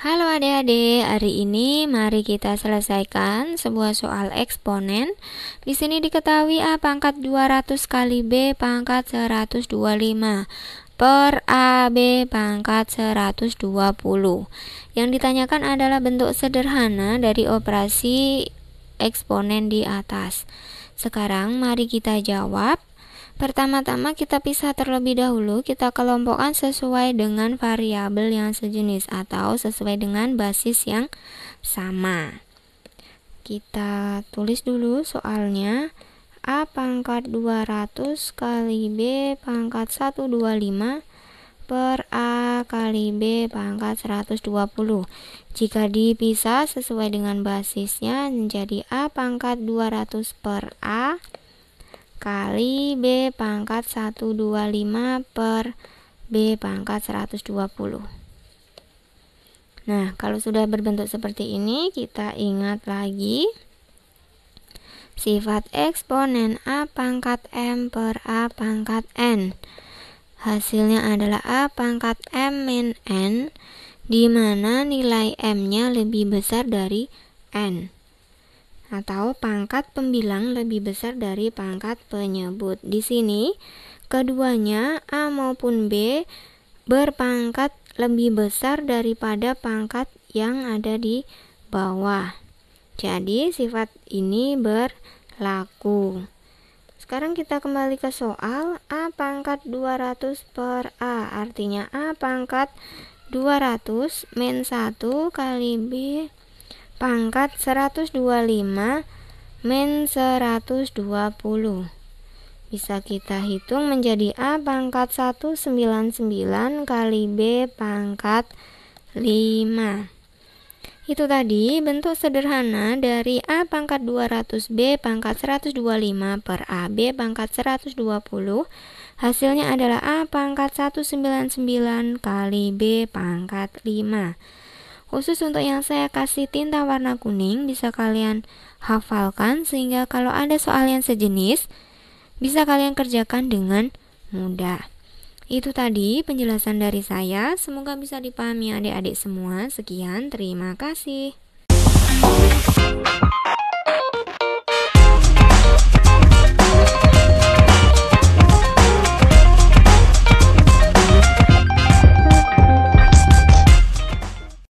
Halo adik-adik, hari ini mari kita selesaikan sebuah soal eksponen. Di sini diketahui A pangkat 200 kali B pangkat 125 per AB pangkat 120. Yang ditanyakan adalah bentuk sederhana dari operasi eksponen di atas. Sekarang mari kita jawab Pertama-tama kita pisah terlebih dahulu, kita kelompokkan sesuai dengan variabel yang sejenis atau sesuai dengan basis yang sama. Kita tulis dulu soalnya A pangkat 200 kali B pangkat 125 per A kali B pangkat 120. Jika dipisah sesuai dengan basisnya menjadi A pangkat 200 per A kali B pangkat 125 per B pangkat 120 Nah kalau sudah berbentuk seperti ini kita ingat lagi sifat eksponen A pangkat M per A pangkat N hasilnya adalah A pangkat M min N di mana nilai M-nya lebih besar dari N atau pangkat pembilang lebih besar dari pangkat penyebut. Di sini keduanya A maupun B berpangkat lebih besar daripada pangkat yang ada di bawah. Jadi sifat ini berlaku. Sekarang kita kembali ke soal A pangkat 200 per A Artinya A pangkat 200 min 1 kali B pangkat 125 min 120 bisa kita hitung menjadi A pangkat 199 kali B pangkat 5 itu tadi bentuk sederhana dari A pangkat 200 B pangkat 125 per AB pangkat 120 hasilnya adalah A pangkat 199 kali B pangkat 5 Khusus untuk yang saya kasih tinta warna kuning bisa kalian hafalkan sehingga kalau ada soal yang sejenis bisa kalian kerjakan dengan mudah. Itu tadi penjelasan dari saya, semoga bisa dipahami adik-adik semua. Sekian, terima kasih.